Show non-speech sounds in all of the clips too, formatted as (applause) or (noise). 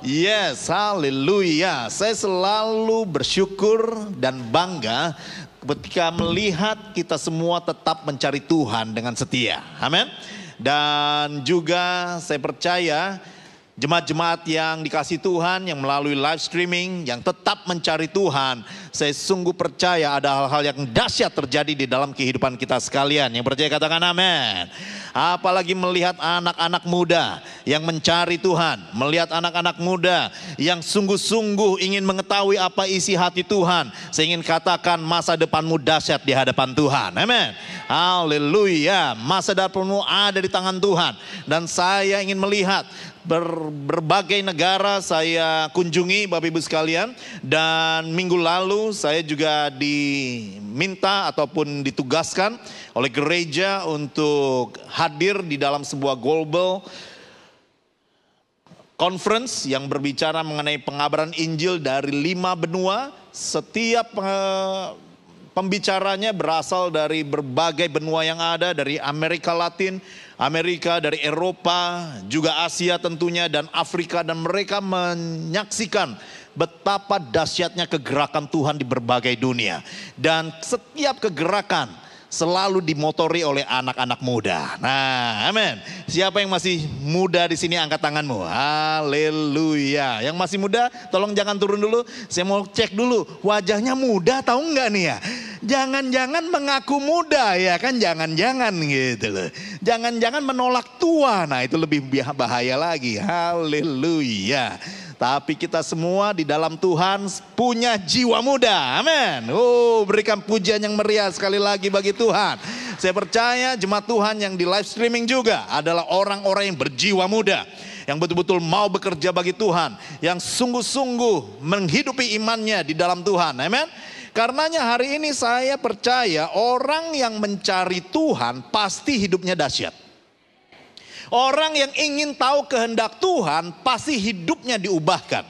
Yes, haleluya. Saya selalu bersyukur dan bangga ketika melihat kita semua tetap mencari Tuhan dengan setia. Amin. Dan juga saya percaya Jemaat-jemaat yang dikasih Tuhan, yang melalui live streaming, yang tetap mencari Tuhan. Saya sungguh percaya ada hal-hal yang dahsyat terjadi di dalam kehidupan kita sekalian. Yang percaya katakan amin. Apalagi melihat anak-anak muda yang mencari Tuhan. Melihat anak-anak muda yang sungguh-sungguh ingin mengetahui apa isi hati Tuhan. Saya ingin katakan masa depanmu dahsyat di hadapan Tuhan. Amin. Haleluya. Masa depanmu ada di tangan Tuhan. Dan saya ingin melihat ber, berbagai negara saya kunjungi Bapak Ibu sekalian dan minggu lalu saya juga diminta ataupun ditugaskan oleh gereja untuk hadir di dalam sebuah global conference yang berbicara mengenai pengabaran Injil dari lima benua setiap eh, Pembicaranya berasal dari berbagai benua yang ada, dari Amerika Latin, Amerika, dari Eropa, juga Asia tentunya, dan Afrika. Dan mereka menyaksikan betapa dahsyatnya kegerakan Tuhan di berbagai dunia. Dan setiap kegerakan selalu dimotori oleh anak-anak muda. Nah, amin. Siapa yang masih muda di sini angkat tanganmu. Haleluya. Yang masih muda tolong jangan turun dulu. Saya mau cek dulu wajahnya muda tahu enggak nih ya? Jangan-jangan mengaku muda ya kan jangan-jangan gitu loh. Jangan-jangan menolak tua. Nah, itu lebih bahaya lagi. Haleluya. Tapi kita semua di dalam Tuhan punya jiwa muda. Amin. Oh, berikan pujian yang meriah sekali lagi bagi Tuhan. Saya percaya jemaat Tuhan yang di live streaming juga adalah orang-orang yang berjiwa muda yang betul-betul mau bekerja bagi Tuhan, yang sungguh-sungguh menghidupi imannya di dalam Tuhan. Amin. Karenanya hari ini saya percaya orang yang mencari Tuhan pasti hidupnya dahsyat. Orang yang ingin tahu kehendak Tuhan pasti hidupnya diubahkan.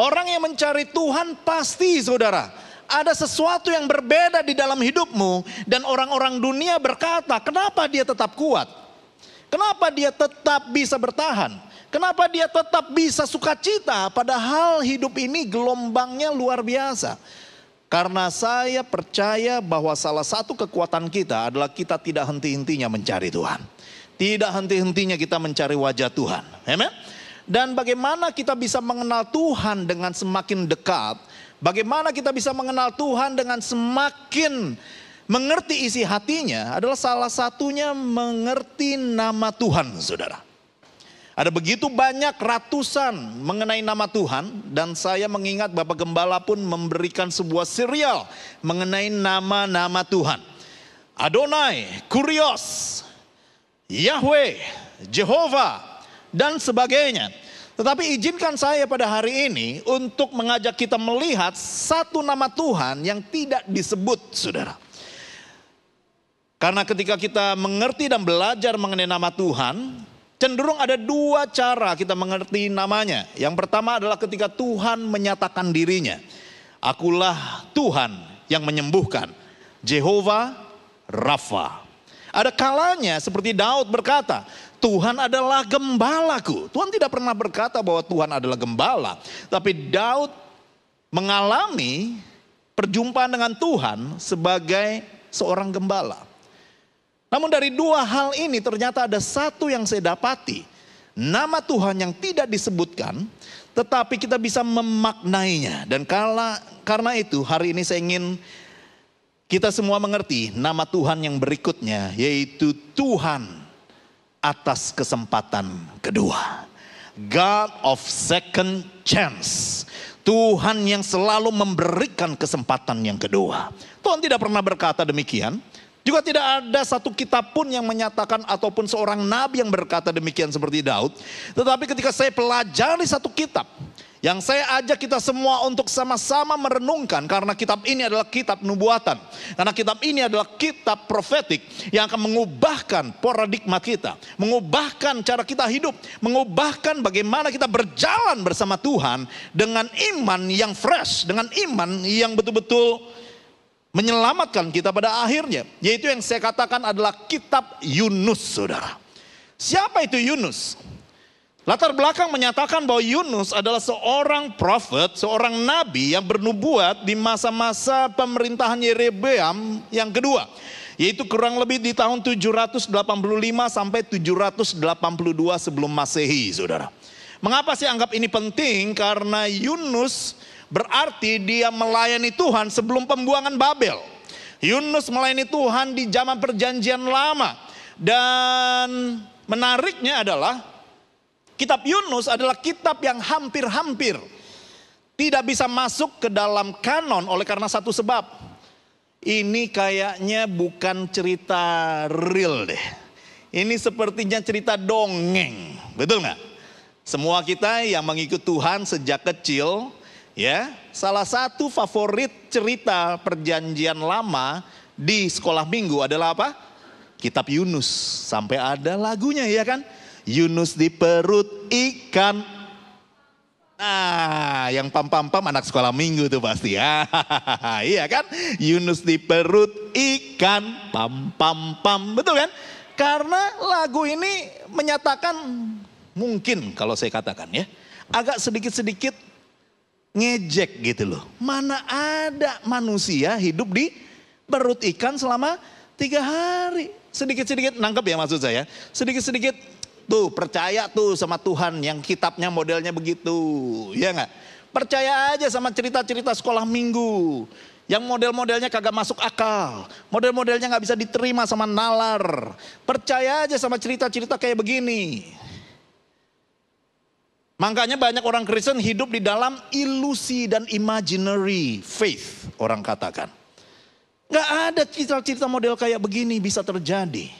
Orang yang mencari Tuhan pasti saudara. Ada sesuatu yang berbeda di dalam hidupmu. Dan orang-orang dunia berkata kenapa dia tetap kuat. Kenapa dia tetap bisa bertahan. Kenapa dia tetap bisa sukacita padahal hidup ini gelombangnya luar biasa. Karena saya percaya bahwa salah satu kekuatan kita adalah kita tidak henti-hentinya mencari Tuhan. Tidak henti-hentinya kita mencari wajah Tuhan. Amen. Dan bagaimana kita bisa mengenal Tuhan dengan semakin dekat? Bagaimana kita bisa mengenal Tuhan dengan semakin mengerti isi hatinya adalah salah satunya mengerti nama Tuhan, Saudara. Ada begitu banyak ratusan mengenai nama Tuhan dan saya mengingat Bapak Gembala pun memberikan sebuah serial mengenai nama-nama Tuhan. Adonai, Kurios, Yahweh, Jehovah, dan sebagainya. Tetapi izinkan saya pada hari ini untuk mengajak kita melihat satu nama Tuhan yang tidak disebut, saudara. Karena ketika kita mengerti dan belajar mengenai nama Tuhan, cenderung ada dua cara kita mengerti namanya. Yang pertama adalah ketika Tuhan menyatakan dirinya. Akulah Tuhan yang menyembuhkan. Jehovah Rafa. Ada kalanya seperti Daud berkata, Tuhan adalah gembalaku. Tuhan tidak pernah berkata bahwa Tuhan adalah gembala. Tapi Daud mengalami perjumpaan dengan Tuhan sebagai seorang gembala. Namun dari dua hal ini ternyata ada satu yang saya dapati. Nama Tuhan yang tidak disebutkan tetapi kita bisa memaknainya. Dan karena, itu hari ini saya ingin kita semua mengerti nama Tuhan yang berikutnya yaitu Tuhan atas kesempatan kedua. God of second chance. Tuhan yang selalu memberikan kesempatan yang kedua. Tuhan tidak pernah berkata demikian. Juga tidak ada satu kitab pun yang menyatakan ataupun seorang nabi yang berkata demikian seperti Daud. Tetapi ketika saya pelajari satu kitab, yang saya ajak kita semua untuk sama-sama merenungkan karena kitab ini adalah kitab nubuatan. Karena kitab ini adalah kitab profetik yang akan mengubahkan paradigma kita. Mengubahkan cara kita hidup. Mengubahkan bagaimana kita berjalan bersama Tuhan dengan iman yang fresh. Dengan iman yang betul-betul menyelamatkan kita pada akhirnya. Yaitu yang saya katakan adalah kitab Yunus saudara. Siapa itu Yunus? Yunus. Latar belakang menyatakan bahwa Yunus adalah seorang prophet, seorang nabi yang bernubuat di masa-masa pemerintahan Yerebeam yang kedua. Yaitu kurang lebih di tahun 785 sampai 782 sebelum masehi saudara. Mengapa sih anggap ini penting? Karena Yunus berarti dia melayani Tuhan sebelum pembuangan Babel. Yunus melayani Tuhan di zaman perjanjian lama. Dan menariknya adalah Kitab Yunus adalah kitab yang hampir-hampir tidak bisa masuk ke dalam kanon oleh karena satu sebab. Ini kayaknya bukan cerita real deh. Ini sepertinya cerita dongeng, betul nggak? Semua kita yang mengikut Tuhan sejak kecil, ya, salah satu favorit cerita perjanjian lama di sekolah minggu adalah apa? Kitab Yunus. Sampai ada lagunya ya kan? Yunus di perut ikan. Nah, yang pam-pam-pam anak sekolah minggu tuh pasti ya. (laughs) iya kan? Yunus di perut ikan. Pam-pam-pam. Betul kan? Karena lagu ini menyatakan mungkin kalau saya katakan ya. Agak sedikit-sedikit ngejek gitu loh. Mana ada manusia hidup di perut ikan selama tiga hari. Sedikit-sedikit nangkep ya maksud saya. Sedikit-sedikit Tuh percaya tuh sama Tuhan yang kitabnya modelnya begitu. Ya nggak? Percaya aja sama cerita-cerita sekolah minggu. Yang model-modelnya kagak masuk akal. Model-modelnya nggak bisa diterima sama nalar. Percaya aja sama cerita-cerita kayak begini. Makanya banyak orang Kristen hidup di dalam ilusi dan imaginary faith orang katakan. Nggak ada cerita-cerita model kayak begini bisa terjadi.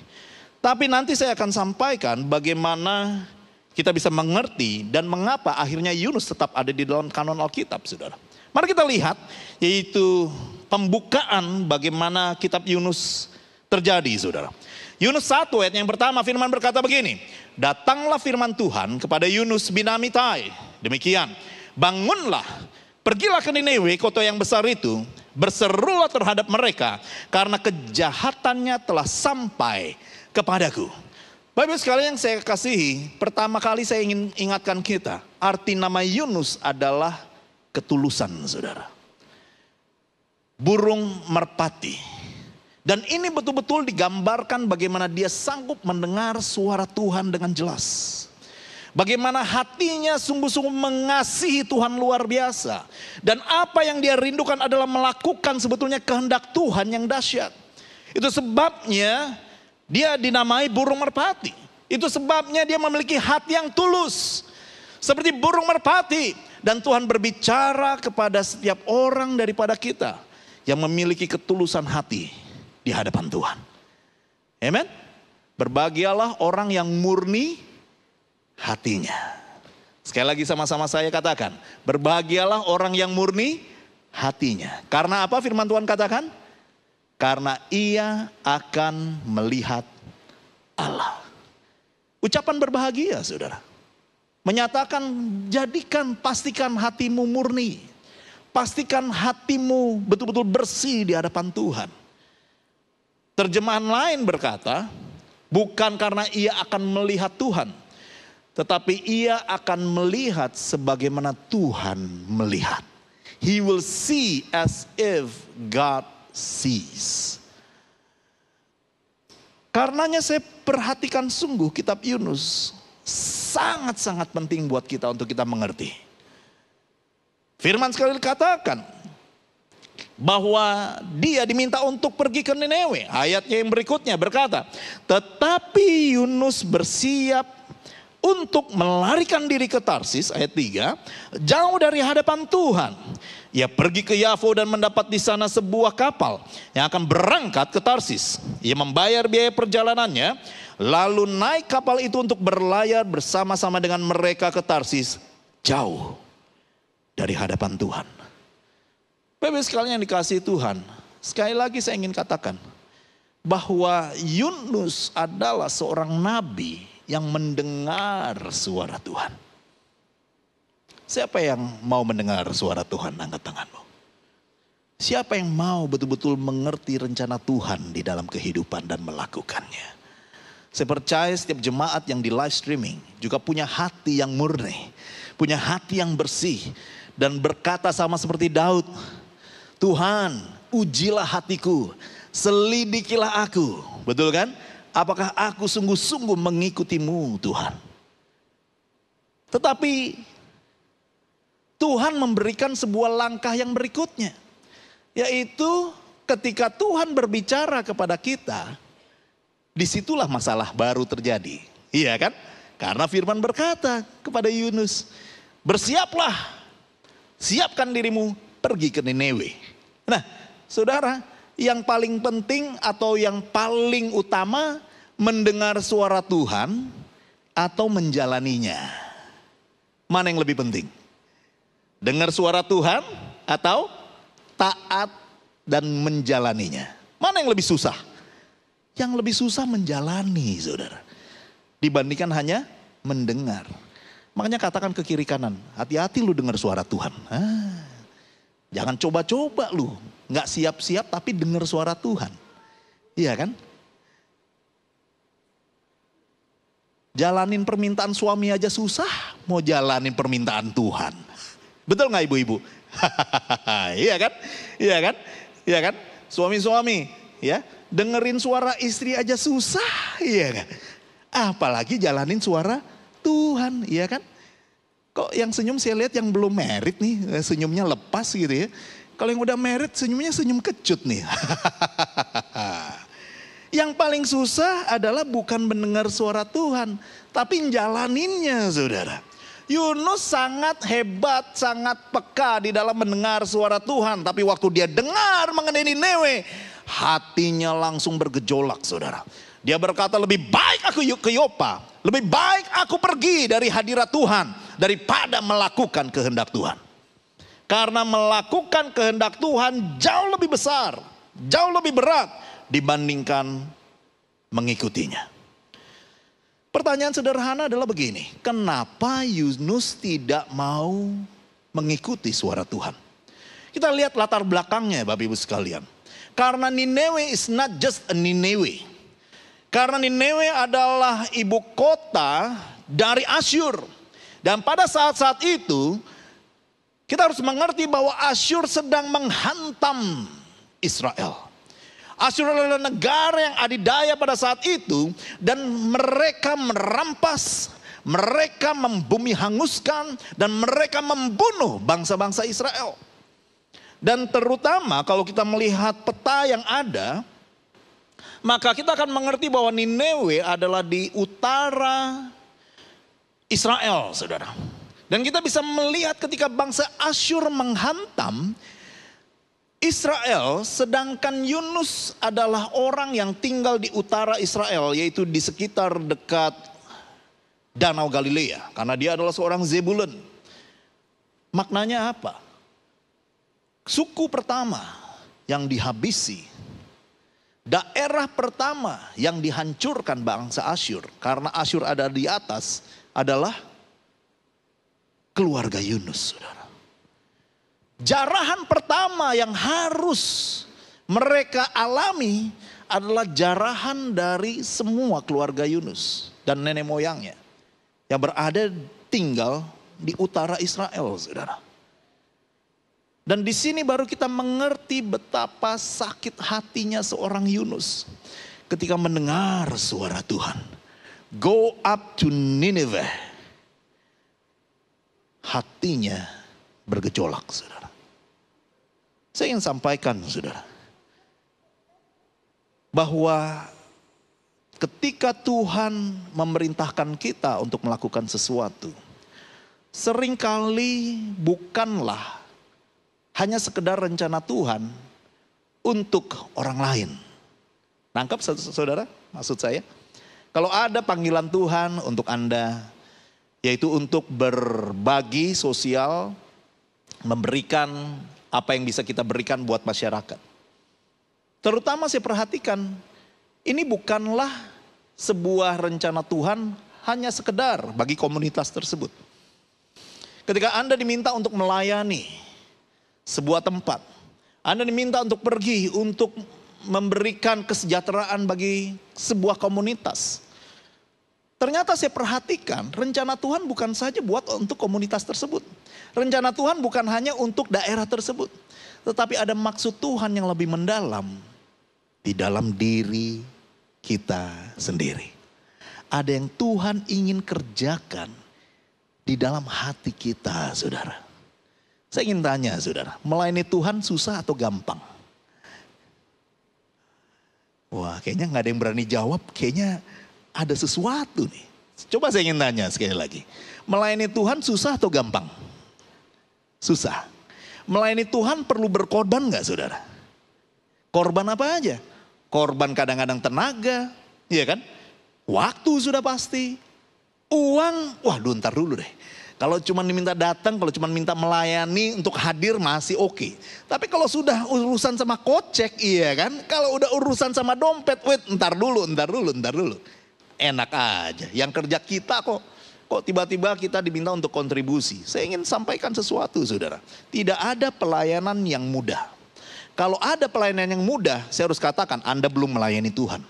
Tapi nanti saya akan sampaikan bagaimana kita bisa mengerti dan mengapa akhirnya Yunus tetap ada di dalam kanon Alkitab, saudara. Mari kita lihat, yaitu pembukaan bagaimana kitab Yunus terjadi, saudara. Yunus 1 ayat yang pertama firman berkata begini, Datanglah firman Tuhan kepada Yunus bin Amitai. Demikian, bangunlah, pergilah ke Nineveh kota yang besar itu, berserulah terhadap mereka, karena kejahatannya telah sampai kepadaku. Bapak sekalian yang saya kasihi, pertama kali saya ingin ingatkan kita, arti nama Yunus adalah ketulusan saudara. Burung merpati. Dan ini betul-betul digambarkan bagaimana dia sanggup mendengar suara Tuhan dengan jelas. Bagaimana hatinya sungguh-sungguh mengasihi Tuhan luar biasa. Dan apa yang dia rindukan adalah melakukan sebetulnya kehendak Tuhan yang dahsyat. Itu sebabnya dia dinamai burung merpati. Itu sebabnya dia memiliki hati yang tulus. Seperti burung merpati. Dan Tuhan berbicara kepada setiap orang daripada kita. Yang memiliki ketulusan hati di hadapan Tuhan. Amen. Berbahagialah orang yang murni hatinya. Sekali lagi sama-sama saya katakan. Berbahagialah orang yang murni hatinya. Karena apa firman Tuhan katakan? Karena ia akan melihat Allah. Ucapan berbahagia saudara. Menyatakan jadikan pastikan hatimu murni. Pastikan hatimu betul-betul bersih di hadapan Tuhan. Terjemahan lain berkata, bukan karena ia akan melihat Tuhan, tetapi ia akan melihat sebagaimana Tuhan melihat. He will see as if God seas. Karenanya saya perhatikan sungguh kitab Yunus sangat-sangat penting buat kita untuk kita mengerti. Firman sekali katakan bahwa dia diminta untuk pergi ke Nineveh. Ayatnya yang berikutnya berkata, "Tetapi Yunus bersiap untuk melarikan diri ke Tarsis," ayat 3, "jauh dari hadapan Tuhan." Ia pergi ke Yafo dan mendapat di sana sebuah kapal yang akan berangkat ke Tarsis. Ia membayar biaya perjalanannya, lalu naik kapal itu untuk berlayar bersama-sama dengan mereka ke Tarsis jauh dari hadapan Tuhan. Bebek sekalian yang dikasih Tuhan, sekali lagi saya ingin katakan bahwa Yunus adalah seorang nabi yang mendengar suara Tuhan. Siapa yang mau mendengar suara Tuhan? Angkat tanganmu. Siapa yang mau betul-betul mengerti rencana Tuhan di dalam kehidupan dan melakukannya? Saya percaya setiap jemaat yang di live streaming juga punya hati yang murni, punya hati yang bersih, dan berkata sama seperti Daud, Tuhan ujilah hatiku, selidikilah aku. Betul kan? Apakah aku sungguh-sungguh mengikutimu Tuhan? Tetapi Tuhan memberikan sebuah langkah yang berikutnya. Yaitu ketika Tuhan berbicara kepada kita, disitulah masalah baru terjadi. Iya kan? Karena firman berkata kepada Yunus, bersiaplah, siapkan dirimu pergi ke Nineveh. Nah, saudara, yang paling penting atau yang paling utama mendengar suara Tuhan atau menjalaninya. Mana yang lebih penting? dengar suara Tuhan atau taat dan menjalaninya. Mana yang lebih susah? Yang lebih susah menjalani, saudara. Dibandingkan hanya mendengar. Makanya katakan ke kiri kanan, hati-hati lu dengar suara Tuhan. Ah, jangan coba-coba lu, nggak siap-siap tapi dengar suara Tuhan. Iya kan? Jalanin permintaan suami aja susah, mau jalanin permintaan Tuhan. Betul nggak ibu-ibu? (laughs) iya kan? Iya kan? Iya kan? Suami-suami, ya dengerin suara istri aja susah, iya kan? Apalagi jalanin suara Tuhan, iya kan? Kok yang senyum saya lihat yang belum merit nih, eh, senyumnya lepas gitu ya. Kalau yang udah merit senyumnya senyum kecut nih. (laughs) yang paling susah adalah bukan mendengar suara Tuhan, tapi jalaninnya saudara. Yunus sangat hebat, sangat peka di dalam mendengar suara Tuhan. Tapi waktu dia dengar mengenai Niniwe, hatinya langsung bergejolak saudara. Dia berkata lebih baik aku ke Yopa. Lebih baik aku pergi dari hadirat Tuhan. Daripada melakukan kehendak Tuhan. Karena melakukan kehendak Tuhan jauh lebih besar. Jauh lebih berat dibandingkan mengikutinya. Pertanyaan sederhana adalah begini, kenapa Yunus tidak mau mengikuti suara Tuhan? Kita lihat latar belakangnya Bapak Ibu sekalian. Karena Nineveh is not just a Nineveh. Karena Nineveh adalah ibu kota dari Asyur. Dan pada saat-saat itu kita harus mengerti bahwa Asyur sedang menghantam Israel. Asyur adalah negara yang adidaya pada saat itu dan mereka merampas, mereka membumi hanguskan dan mereka membunuh bangsa-bangsa Israel. Dan terutama kalau kita melihat peta yang ada, maka kita akan mengerti bahwa Nineveh adalah di utara Israel, saudara. Dan kita bisa melihat ketika bangsa Asyur menghantam, Israel, sedangkan Yunus adalah orang yang tinggal di utara Israel, yaitu di sekitar dekat Danau Galilea, karena dia adalah seorang Zebulun. Maknanya apa? Suku pertama yang dihabisi, daerah pertama yang dihancurkan bangsa Asyur, karena Asyur ada di atas, adalah keluarga Yunus, saudara. Jarahan pertama yang harus mereka alami adalah jarahan dari semua keluarga Yunus dan nenek moyangnya yang berada tinggal di utara Israel, Saudara. Dan di sini baru kita mengerti betapa sakit hatinya seorang Yunus ketika mendengar suara Tuhan. Go up to Nineveh. Hatinya bergejolak, saudara. Saya ingin sampaikan saudara. Bahwa ketika Tuhan memerintahkan kita untuk melakukan sesuatu. Seringkali bukanlah hanya sekedar rencana Tuhan untuk orang lain. Nangkap saudara maksud saya? Kalau ada panggilan Tuhan untuk Anda, yaitu untuk berbagi sosial, memberikan apa yang bisa kita berikan buat masyarakat. Terutama saya perhatikan, ini bukanlah sebuah rencana Tuhan hanya sekedar bagi komunitas tersebut. Ketika Anda diminta untuk melayani sebuah tempat, Anda diminta untuk pergi untuk memberikan kesejahteraan bagi sebuah komunitas. Ternyata saya perhatikan rencana Tuhan bukan saja buat untuk komunitas tersebut, Rencana Tuhan bukan hanya untuk daerah tersebut. Tetapi ada maksud Tuhan yang lebih mendalam. Di dalam diri kita sendiri. Ada yang Tuhan ingin kerjakan di dalam hati kita saudara. Saya ingin tanya saudara, melayani Tuhan susah atau gampang? Wah kayaknya nggak ada yang berani jawab, kayaknya ada sesuatu nih. Coba saya ingin tanya sekali lagi. Melayani Tuhan susah atau gampang? Susah. Melayani Tuhan perlu berkorban gak saudara? Korban apa aja? Korban kadang-kadang tenaga, iya kan? Waktu sudah pasti. Uang, wah ntar dulu deh. Kalau cuma diminta datang, kalau cuma minta melayani untuk hadir masih oke. Okay. Tapi kalau sudah urusan sama kocek, iya kan? Kalau udah urusan sama dompet, wait, ntar dulu, ntar dulu, ntar dulu. Enak aja, yang kerja kita kok. Kok tiba-tiba kita diminta untuk kontribusi? Saya ingin sampaikan sesuatu saudara. Tidak ada pelayanan yang mudah. Kalau ada pelayanan yang mudah, saya harus katakan Anda belum melayani Tuhan.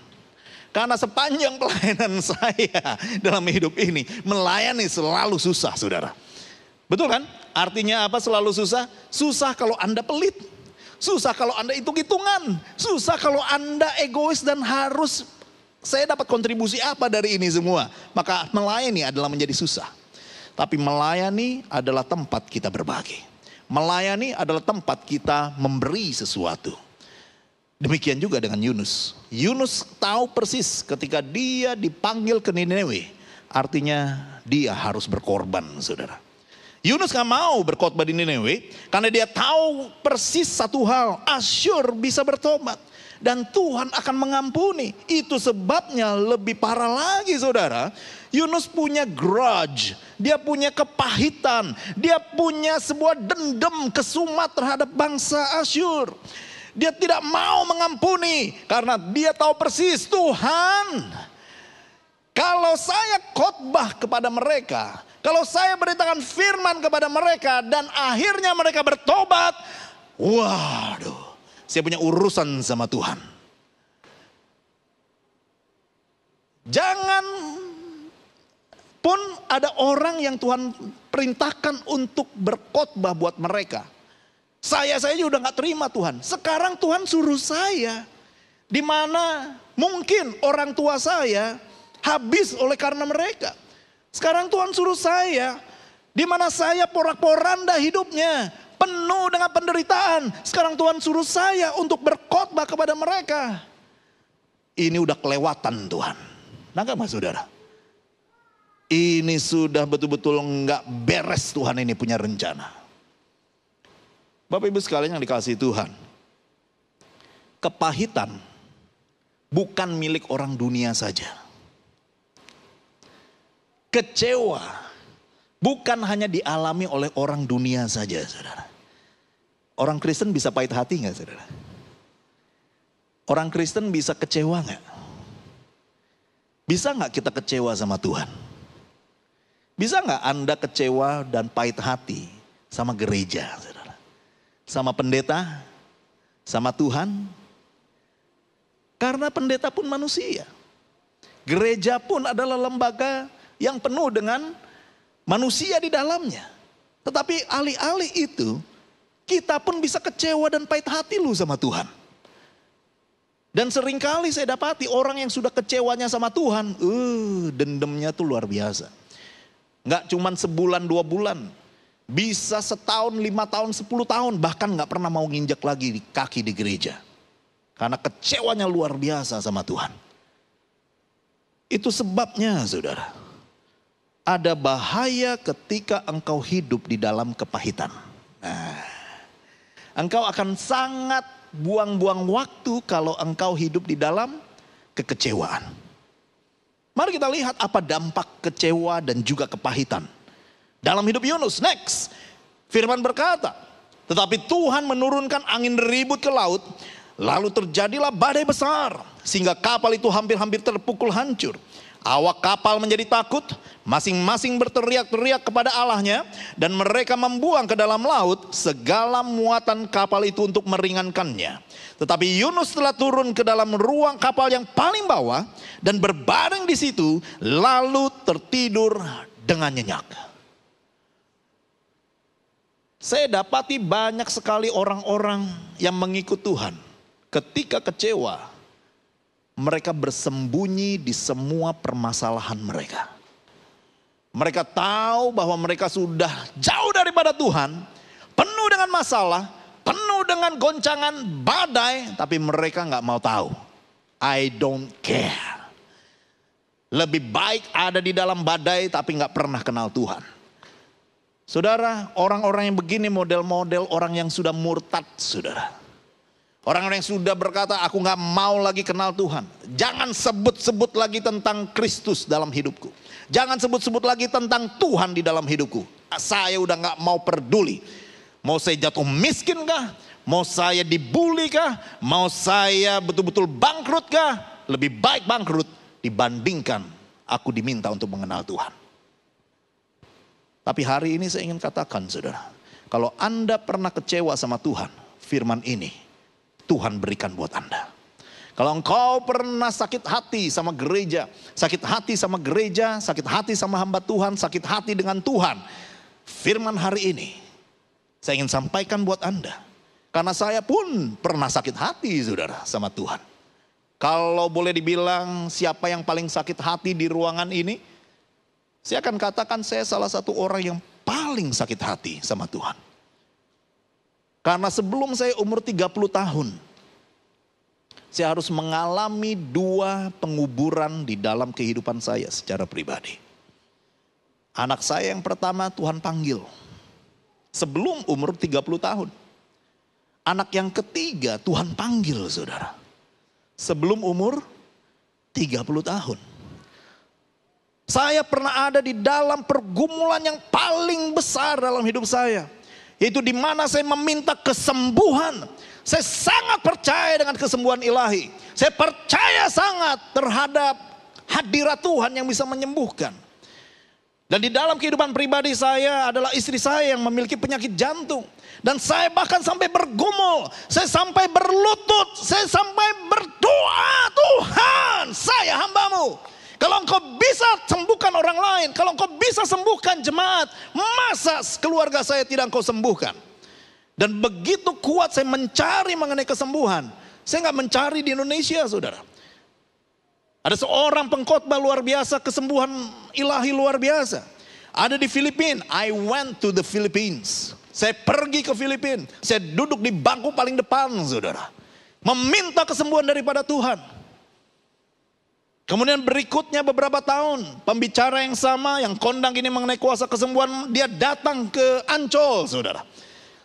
Karena sepanjang (laughs) pelayanan saya dalam hidup ini, melayani selalu susah saudara. Betul kan? Artinya apa selalu susah? Susah kalau Anda pelit. Susah kalau Anda hitung-hitungan. Susah kalau Anda egois dan harus saya dapat kontribusi apa dari ini semua? Maka melayani adalah menjadi susah. Tapi melayani adalah tempat kita berbagi. Melayani adalah tempat kita memberi sesuatu. Demikian juga dengan Yunus. Yunus tahu persis ketika dia dipanggil ke Nineveh. Artinya dia harus berkorban saudara. Yunus gak mau berkhotbah di Nineveh. karena dia tahu persis satu hal, Asyur bisa bertobat dan Tuhan akan mengampuni. Itu sebabnya lebih parah lagi saudara. Yunus punya grudge, dia punya kepahitan, dia punya sebuah dendam kesumat terhadap bangsa Asyur. Dia tidak mau mengampuni karena dia tahu persis Tuhan. Kalau saya khotbah kepada mereka, kalau saya beritakan firman kepada mereka dan akhirnya mereka bertobat, waduh saya punya urusan sama Tuhan. Jangan pun ada orang yang Tuhan perintahkan untuk berkhotbah buat mereka. Saya saya udah nggak terima Tuhan. Sekarang Tuhan suruh saya. Di mana mungkin orang tua saya habis oleh karena mereka. Sekarang Tuhan suruh saya di mana saya porak-poranda hidupnya penuh dengan penderitaan. Sekarang Tuhan suruh saya untuk berkhotbah kepada mereka. Ini udah kelewatan Tuhan. Nangkap mas saudara? Ini sudah betul-betul nggak beres Tuhan ini punya rencana. Bapak Ibu sekalian yang dikasih Tuhan. Kepahitan bukan milik orang dunia saja. Kecewa Bukan hanya dialami oleh orang dunia saja, saudara. Orang Kristen bisa pahit hati nggak, saudara? Orang Kristen bisa kecewa nggak? Bisa nggak kita kecewa sama Tuhan? Bisa nggak Anda kecewa dan pahit hati sama gereja, saudara? Sama pendeta, sama Tuhan, karena pendeta pun manusia. Gereja pun adalah lembaga yang penuh dengan manusia di dalamnya. Tetapi alih-alih itu, kita pun bisa kecewa dan pahit hati lu sama Tuhan. Dan seringkali saya dapati orang yang sudah kecewanya sama Tuhan, uh, dendamnya tuh luar biasa. Nggak cuma sebulan dua bulan, bisa setahun, lima tahun, sepuluh tahun, bahkan nggak pernah mau nginjak lagi di kaki di gereja. Karena kecewanya luar biasa sama Tuhan. Itu sebabnya saudara ada bahaya ketika engkau hidup di dalam kepahitan. Nah, engkau akan sangat buang-buang waktu kalau engkau hidup di dalam kekecewaan. Mari kita lihat apa dampak kecewa dan juga kepahitan. Dalam hidup Yunus, next. Firman berkata, tetapi Tuhan menurunkan angin ribut ke laut, lalu terjadilah badai besar, sehingga kapal itu hampir-hampir terpukul hancur. Awak kapal menjadi takut, masing-masing berteriak-teriak kepada Allahnya, dan mereka membuang ke dalam laut segala muatan kapal itu untuk meringankannya. Tetapi Yunus telah turun ke dalam ruang kapal yang paling bawah dan berbaring di situ, lalu tertidur dengan nyenyak. Saya dapati banyak sekali orang-orang yang mengikut Tuhan ketika kecewa mereka bersembunyi di semua permasalahan mereka. Mereka tahu bahwa mereka sudah jauh daripada Tuhan, penuh dengan masalah, penuh dengan goncangan badai, tapi mereka nggak mau tahu. I don't care. Lebih baik ada di dalam badai tapi nggak pernah kenal Tuhan. Saudara, orang-orang yang begini model-model orang yang sudah murtad, saudara. Orang-orang yang sudah berkata, aku gak mau lagi kenal Tuhan. Jangan sebut-sebut lagi tentang Kristus dalam hidupku. Jangan sebut-sebut lagi tentang Tuhan di dalam hidupku. Saya udah gak mau peduli. Mau saya jatuh miskin kah? Mau saya dibully kah? Mau saya betul-betul bangkrut kah? Lebih baik bangkrut dibandingkan aku diminta untuk mengenal Tuhan. Tapi hari ini saya ingin katakan saudara. Kalau Anda pernah kecewa sama Tuhan, firman ini Tuhan berikan buat Anda. Kalau engkau pernah sakit hati sama gereja, sakit hati sama gereja, sakit hati sama hamba Tuhan, sakit hati dengan Tuhan. Firman hari ini saya ingin sampaikan buat Anda. Karena saya pun pernah sakit hati saudara sama Tuhan. Kalau boleh dibilang siapa yang paling sakit hati di ruangan ini? Saya akan katakan saya salah satu orang yang paling sakit hati sama Tuhan. Karena sebelum saya umur 30 tahun, saya harus mengalami dua penguburan di dalam kehidupan saya secara pribadi. Anak saya yang pertama Tuhan panggil. Sebelum umur 30 tahun. Anak yang ketiga Tuhan panggil saudara. Sebelum umur 30 tahun. Saya pernah ada di dalam pergumulan yang paling besar dalam hidup saya itu di mana saya meminta kesembuhan. Saya sangat percaya dengan kesembuhan ilahi. Saya percaya sangat terhadap hadirat Tuhan yang bisa menyembuhkan. Dan di dalam kehidupan pribadi saya adalah istri saya yang memiliki penyakit jantung. Dan saya bahkan sampai bergumul, saya sampai berlutut, saya sampai berdoa Tuhan saya hambamu. Kalau engkau bisa sembuhkan orang lain, kalau engkau bisa sembuhkan jemaat, masa keluarga saya tidak engkau sembuhkan? Dan begitu kuat saya mencari mengenai kesembuhan. Saya nggak mencari di Indonesia, saudara. Ada seorang pengkhotbah luar biasa, kesembuhan ilahi luar biasa. Ada di Filipina, I went to the Philippines. Saya pergi ke Filipina, saya duduk di bangku paling depan, saudara. Meminta kesembuhan daripada Tuhan. Kemudian berikutnya beberapa tahun, pembicara yang sama yang kondang ini mengenai kuasa kesembuhan, dia datang ke Ancol, saudara.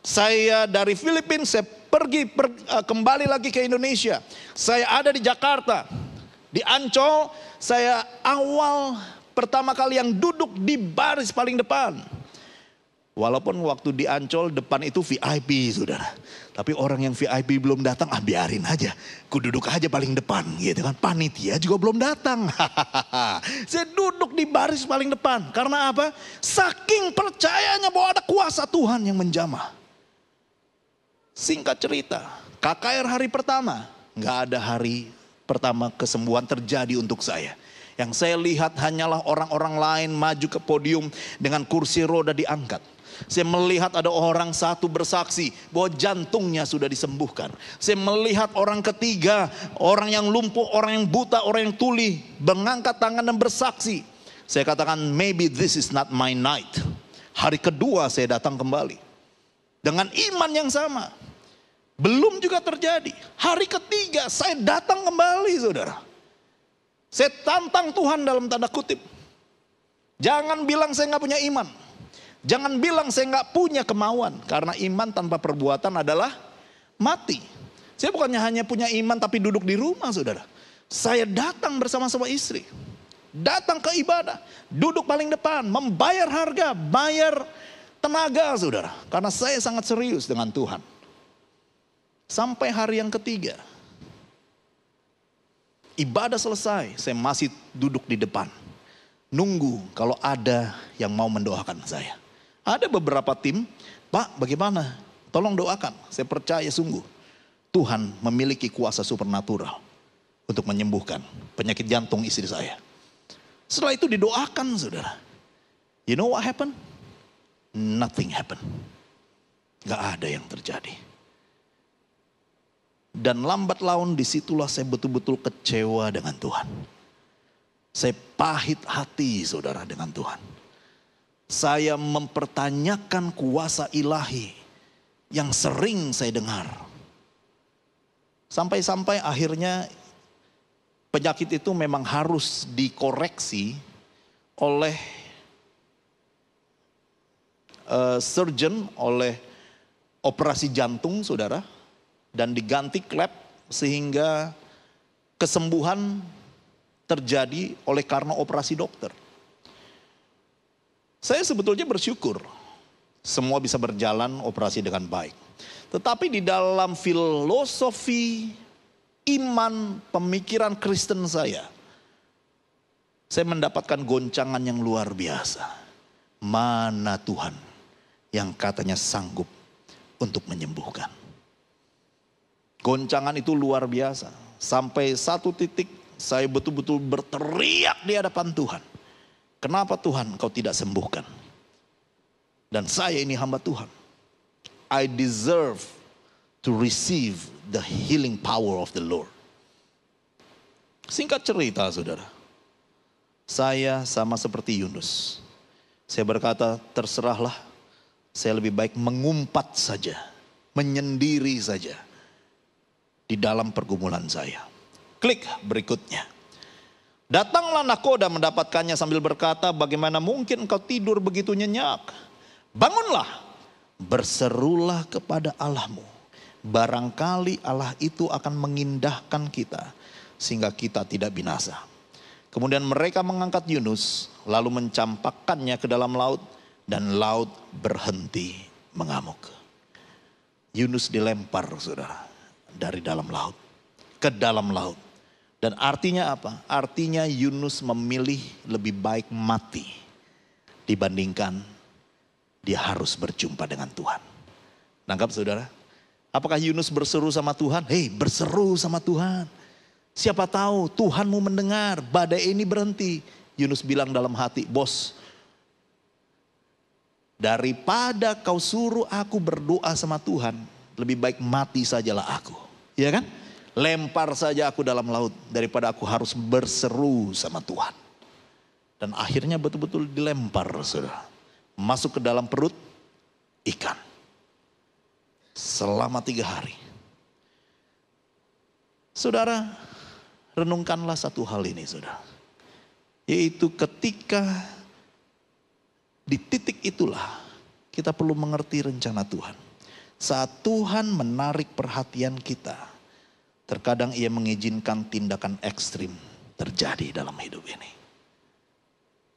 Saya dari Filipina, saya pergi per, eh, kembali lagi ke Indonesia. Saya ada di Jakarta, di Ancol, saya awal pertama kali yang duduk di baris paling depan. Walaupun waktu di Ancol depan itu VIP, saudara. Tapi orang yang VIP belum datang, ah biarin aja. Kududuk aja paling depan gitu kan. Panitia juga belum datang. (laughs) Saya duduk di baris paling depan. Karena apa? Saking percayanya bahwa ada kuasa Tuhan yang menjamah. Singkat cerita, KKR hari pertama, nggak ada hari pertama kesembuhan terjadi untuk saya. Yang saya lihat hanyalah orang-orang lain maju ke podium dengan kursi roda diangkat. Saya melihat ada orang satu bersaksi bahwa jantungnya sudah disembuhkan. Saya melihat orang ketiga, orang yang lumpuh, orang yang buta, orang yang tuli mengangkat tangan dan bersaksi. Saya katakan maybe this is not my night. Hari kedua saya datang kembali. Dengan iman yang sama. Belum juga terjadi. Hari ketiga saya datang kembali saudara. Saya tantang Tuhan dalam tanda kutip. Jangan bilang saya nggak punya iman. Jangan bilang saya nggak punya kemauan karena iman tanpa perbuatan adalah mati. Saya bukannya hanya punya iman tapi duduk di rumah saudara. Saya datang bersama-sama istri. Datang ke ibadah. Duduk paling depan. Membayar harga. Bayar tenaga saudara. Karena saya sangat serius dengan Tuhan. Sampai hari yang ketiga. Ibadah selesai. Saya masih duduk di depan. Nunggu kalau ada yang mau mendoakan saya. Ada beberapa tim, Pak bagaimana? Tolong doakan, saya percaya sungguh. Tuhan memiliki kuasa supernatural untuk menyembuhkan penyakit jantung istri saya. Setelah itu didoakan saudara. You know what happened? Nothing happened. Gak ada yang terjadi. Dan lambat laun disitulah saya betul-betul kecewa dengan Tuhan. Saya pahit hati saudara dengan Tuhan. Saya mempertanyakan kuasa ilahi yang sering saya dengar. Sampai-sampai akhirnya penyakit itu memang harus dikoreksi oleh uh, surgeon, oleh operasi jantung saudara. Dan diganti klep sehingga kesembuhan terjadi oleh karena operasi dokter. Saya sebetulnya bersyukur semua bisa berjalan operasi dengan baik. Tetapi di dalam filosofi iman pemikiran Kristen saya, saya mendapatkan goncangan yang luar biasa. Mana Tuhan yang katanya sanggup untuk menyembuhkan. Goncangan itu luar biasa. Sampai satu titik saya betul-betul berteriak di hadapan Tuhan. Kenapa Tuhan kau tidak sembuhkan? Dan saya ini hamba Tuhan. I deserve to receive the healing power of the Lord. Singkat cerita saudara. Saya sama seperti Yunus. Saya berkata terserahlah. Saya lebih baik mengumpat saja. Menyendiri saja. Di dalam pergumulan saya. Klik berikutnya. Datanglah Nakoda mendapatkannya sambil berkata, bagaimana mungkin engkau tidur begitu nyenyak? Bangunlah, berserulah kepada Allahmu. Barangkali Allah itu akan mengindahkan kita sehingga kita tidak binasa. Kemudian mereka mengangkat Yunus lalu mencampakkannya ke dalam laut dan laut berhenti mengamuk. Yunus dilempar saudara dari dalam laut ke dalam laut dan artinya apa? Artinya Yunus memilih lebih baik mati dibandingkan dia harus berjumpa dengan Tuhan. Nangkap saudara? Apakah Yunus berseru sama Tuhan? Hei berseru sama Tuhan. Siapa tahu Tuhanmu mendengar badai ini berhenti. Yunus bilang dalam hati, bos daripada kau suruh aku berdoa sama Tuhan, lebih baik mati sajalah aku. Iya kan? Lempar saja aku dalam laut daripada aku harus berseru sama Tuhan. Dan akhirnya betul-betul dilempar saudara. Masuk ke dalam perut ikan. Selama tiga hari. Saudara, renungkanlah satu hal ini saudara. Yaitu ketika di titik itulah kita perlu mengerti rencana Tuhan. Saat Tuhan menarik perhatian kita, Terkadang ia mengizinkan tindakan ekstrim terjadi dalam hidup ini.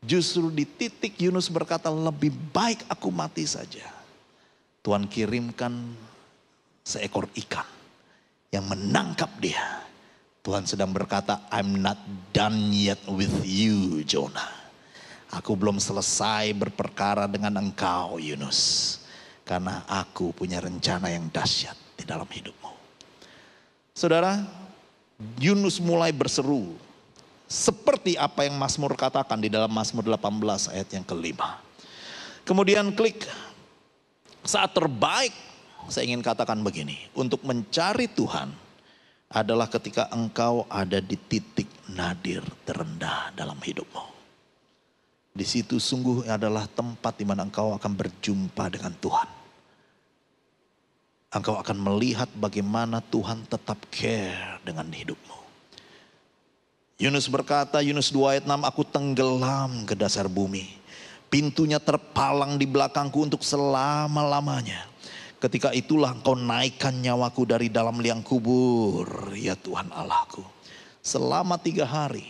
Justru di titik Yunus berkata lebih baik aku mati saja. Tuhan kirimkan seekor ikan yang menangkap dia. Tuhan sedang berkata, I'm not done yet with you, Jonah. Aku belum selesai berperkara dengan engkau, Yunus. Karena aku punya rencana yang dahsyat di dalam hidup. Saudara, Yunus mulai berseru. Seperti apa yang Mazmur katakan di dalam Mazmur 18 ayat yang kelima. Kemudian klik saat terbaik saya ingin katakan begini, untuk mencari Tuhan adalah ketika engkau ada di titik nadir terendah dalam hidupmu. Di situ sungguh adalah tempat di mana engkau akan berjumpa dengan Tuhan engkau akan melihat bagaimana Tuhan tetap care dengan hidupmu. Yunus berkata, Yunus 2 ayat 6, aku tenggelam ke dasar bumi. Pintunya terpalang di belakangku untuk selama-lamanya. Ketika itulah engkau naikkan nyawaku dari dalam liang kubur, ya Tuhan Allahku. Selama tiga hari,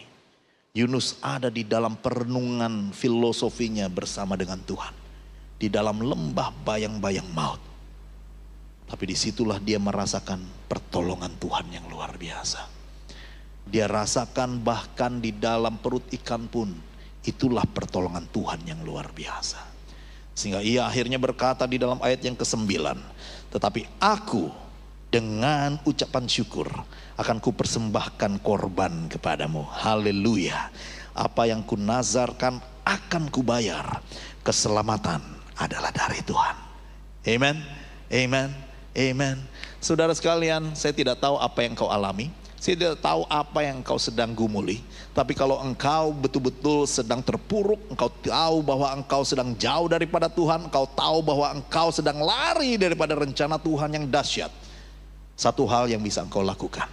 Yunus ada di dalam perenungan filosofinya bersama dengan Tuhan. Di dalam lembah bayang-bayang maut tapi disitulah dia merasakan pertolongan Tuhan yang luar biasa. Dia rasakan bahkan di dalam perut ikan pun itulah pertolongan Tuhan yang luar biasa. Sehingga ia akhirnya berkata di dalam ayat yang ke kesembilan. Tetapi aku dengan ucapan syukur akan kupersembahkan korban kepadamu. Haleluya. Apa yang nazarkan akan kubayar. Keselamatan adalah dari Tuhan. Amen. Amen. Amen. Saudara sekalian, saya tidak tahu apa yang kau alami. Saya tidak tahu apa yang kau sedang gumuli. Tapi kalau engkau betul-betul sedang terpuruk, engkau tahu bahwa engkau sedang jauh daripada Tuhan, engkau tahu bahwa engkau sedang lari daripada rencana Tuhan yang dahsyat. Satu hal yang bisa engkau lakukan.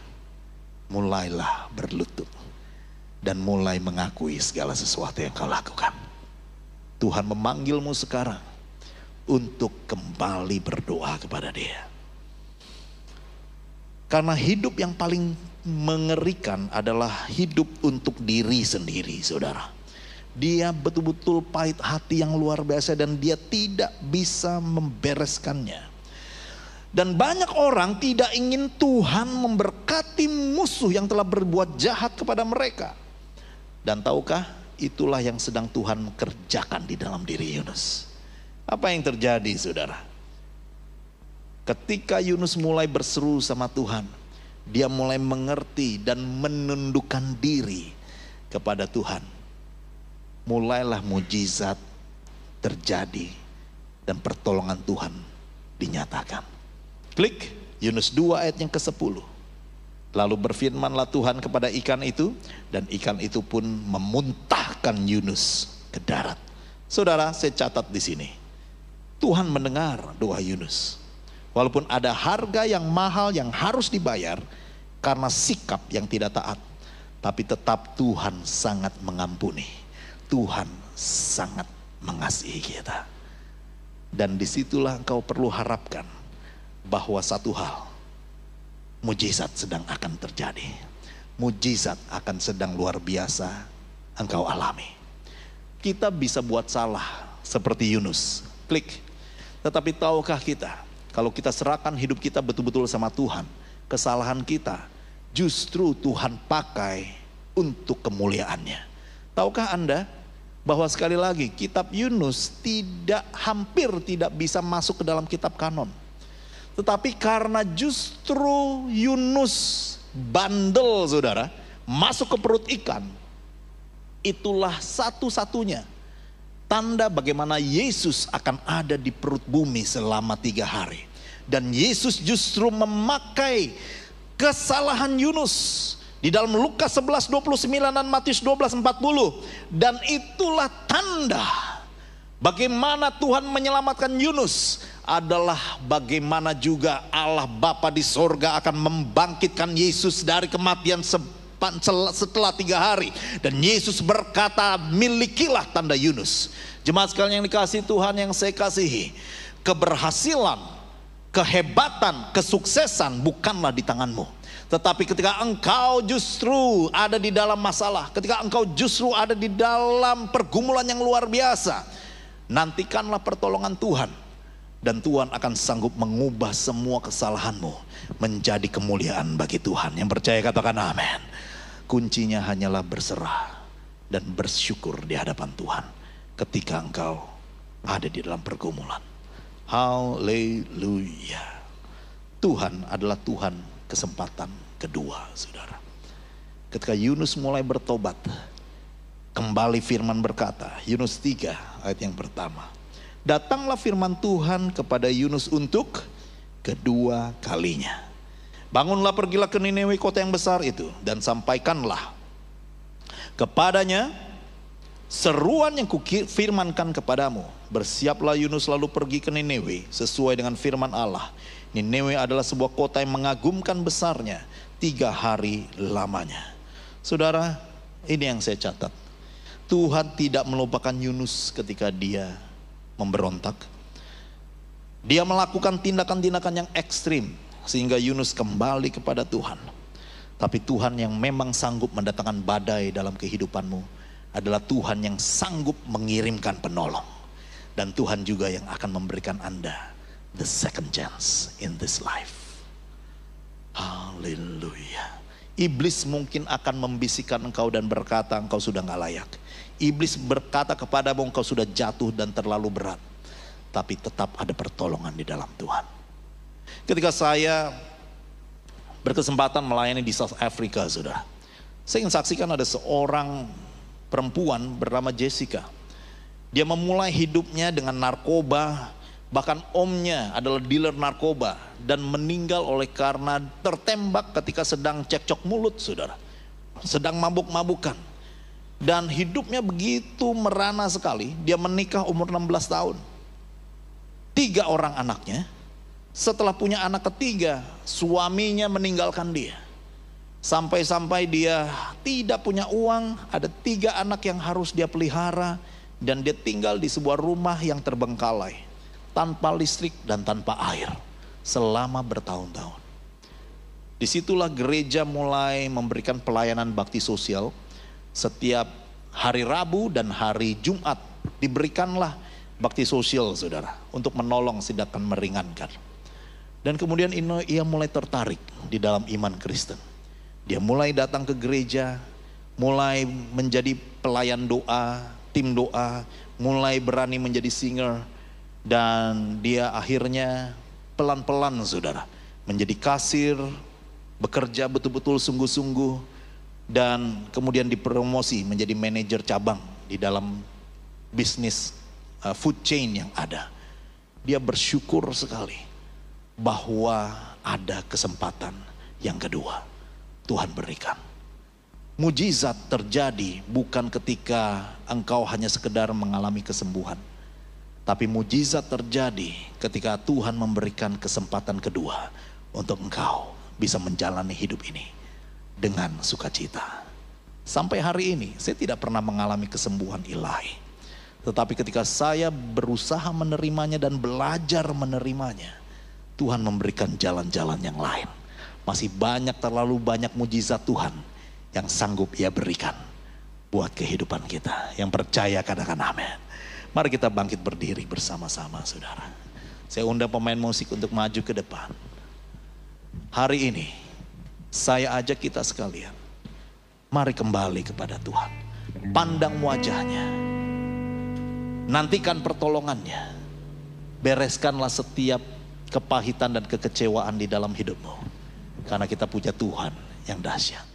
Mulailah berlutut dan mulai mengakui segala sesuatu yang kau lakukan. Tuhan memanggilmu sekarang untuk kembali berdoa kepada Dia. Karena hidup yang paling mengerikan adalah hidup untuk diri sendiri, saudara. Dia betul-betul pahit hati yang luar biasa dan dia tidak bisa membereskannya. Dan banyak orang tidak ingin Tuhan memberkati musuh yang telah berbuat jahat kepada mereka. Dan tahukah itulah yang sedang Tuhan kerjakan di dalam diri Yunus. Apa yang terjadi saudara? Ketika Yunus mulai berseru sama Tuhan, dia mulai mengerti dan menundukkan diri kepada Tuhan. Mulailah mujizat terjadi dan pertolongan Tuhan dinyatakan. Klik Yunus 2 ayat yang ke-10. Lalu berfirmanlah Tuhan kepada ikan itu dan ikan itu pun memuntahkan Yunus ke darat. Saudara, saya catat di sini. Tuhan mendengar doa Yunus. Walaupun ada harga yang mahal yang harus dibayar karena sikap yang tidak taat. Tapi tetap Tuhan sangat mengampuni. Tuhan sangat mengasihi kita. Dan disitulah engkau perlu harapkan bahwa satu hal, mujizat sedang akan terjadi. Mujizat akan sedang luar biasa engkau alami. Kita bisa buat salah seperti Yunus, klik. Tetapi tahukah kita kalau kita serahkan hidup kita betul-betul sama Tuhan, kesalahan kita justru Tuhan pakai untuk kemuliaannya. Tahukah Anda bahwa sekali lagi kitab Yunus tidak hampir tidak bisa masuk ke dalam kitab kanon. Tetapi karena justru Yunus bandel saudara, masuk ke perut ikan, itulah satu-satunya tanda bagaimana Yesus akan ada di perut bumi selama tiga hari. Dan Yesus justru memakai kesalahan Yunus di dalam Lukas 11:29 dan Matius 12:40 dan itulah tanda bagaimana Tuhan menyelamatkan Yunus adalah bagaimana juga Allah Bapa di sorga akan membangkitkan Yesus dari kematian setelah tiga hari. Dan Yesus berkata, milikilah tanda Yunus. Jemaat sekalian yang dikasih Tuhan yang saya kasihi. Keberhasilan, kehebatan, kesuksesan bukanlah di tanganmu. Tetapi ketika engkau justru ada di dalam masalah, ketika engkau justru ada di dalam pergumulan yang luar biasa, nantikanlah pertolongan Tuhan. Dan Tuhan akan sanggup mengubah semua kesalahanmu menjadi kemuliaan bagi Tuhan. Yang percaya katakan amin. Kuncinya hanyalah berserah dan bersyukur di hadapan Tuhan ketika engkau ada di dalam pergumulan. Haleluya. Tuhan adalah Tuhan kesempatan kedua, saudara. Ketika Yunus mulai bertobat, kembali firman berkata, Yunus 3 ayat yang pertama. Datanglah firman Tuhan kepada Yunus untuk kedua kalinya. Bangunlah pergilah ke Niniwe kota yang besar itu dan sampaikanlah kepadanya seruan yang kufirmankan kepadamu. Bersiaplah Yunus lalu pergi ke Niniwe sesuai dengan firman Allah. Niniwe adalah sebuah kota yang mengagumkan besarnya tiga hari lamanya. Saudara, ini yang saya catat. Tuhan tidak melupakan Yunus ketika dia memberontak. Dia melakukan tindakan-tindakan yang ekstrim sehingga Yunus kembali kepada Tuhan. Tapi Tuhan yang memang sanggup mendatangkan badai dalam kehidupanmu adalah Tuhan yang sanggup mengirimkan penolong. Dan Tuhan juga yang akan memberikan Anda the second chance in this life. Haleluya. Iblis mungkin akan membisikkan engkau dan berkata engkau sudah gak layak. Iblis berkata kepadamu engkau sudah jatuh dan terlalu berat. Tapi tetap ada pertolongan di dalam Tuhan. Ketika saya berkesempatan melayani di South Africa, sudah Saya ingin saksikan ada seorang perempuan bernama Jessica. Dia memulai hidupnya dengan narkoba, bahkan omnya adalah dealer narkoba dan meninggal oleh karena tertembak ketika sedang cekcok mulut, saudara. Sedang mabuk-mabukan. Dan hidupnya begitu merana sekali, dia menikah umur 16 tahun. Tiga orang anaknya, setelah punya anak ketiga, suaminya meninggalkan dia. Sampai-sampai dia tidak punya uang, ada tiga anak yang harus dia pelihara, dan dia tinggal di sebuah rumah yang terbengkalai, tanpa listrik dan tanpa air, selama bertahun-tahun. Disitulah gereja mulai memberikan pelayanan bakti sosial. Setiap hari Rabu dan hari Jumat diberikanlah bakti sosial saudara. Untuk menolong sedangkan meringankan. Dan kemudian ia mulai tertarik di dalam iman Kristen. Dia mulai datang ke gereja, mulai menjadi pelayan doa, tim doa, mulai berani menjadi singer. Dan dia akhirnya pelan-pelan saudara, menjadi kasir, bekerja betul-betul sungguh-sungguh. Dan kemudian dipromosi menjadi manajer cabang di dalam bisnis uh, food chain yang ada. Dia bersyukur sekali bahwa ada kesempatan yang kedua Tuhan berikan. Mujizat terjadi bukan ketika engkau hanya sekedar mengalami kesembuhan. Tapi mujizat terjadi ketika Tuhan memberikan kesempatan kedua untuk engkau bisa menjalani hidup ini dengan sukacita. Sampai hari ini saya tidak pernah mengalami kesembuhan ilahi. Tetapi ketika saya berusaha menerimanya dan belajar menerimanya, Tuhan memberikan jalan-jalan yang lain. Masih banyak terlalu banyak mujizat Tuhan yang sanggup ia berikan buat kehidupan kita. Yang percaya katakan amin. Mari kita bangkit berdiri bersama-sama saudara. Saya undang pemain musik untuk maju ke depan. Hari ini saya ajak kita sekalian. Mari kembali kepada Tuhan. Pandang wajahnya. Nantikan pertolongannya. Bereskanlah setiap kepahitan dan kekecewaan di dalam hidupmu. Karena kita punya Tuhan yang dahsyat.